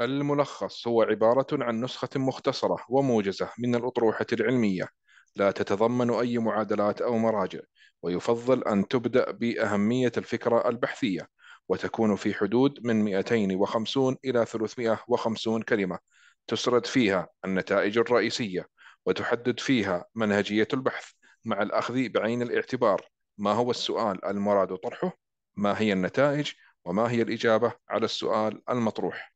الملخص هو عبارة عن نسخة مختصرة وموجزة من الأطروحة العلمية لا تتضمن أي معادلات أو مراجع ويفضل أن تبدأ بأهمية الفكرة البحثية وتكون في حدود من 250 إلى 350 كلمة تسرد فيها النتائج الرئيسية وتحدد فيها منهجية البحث مع الأخذ بعين الاعتبار ما هو السؤال المراد طرحه ما هي النتائج وما هي الإجابة على السؤال المطروح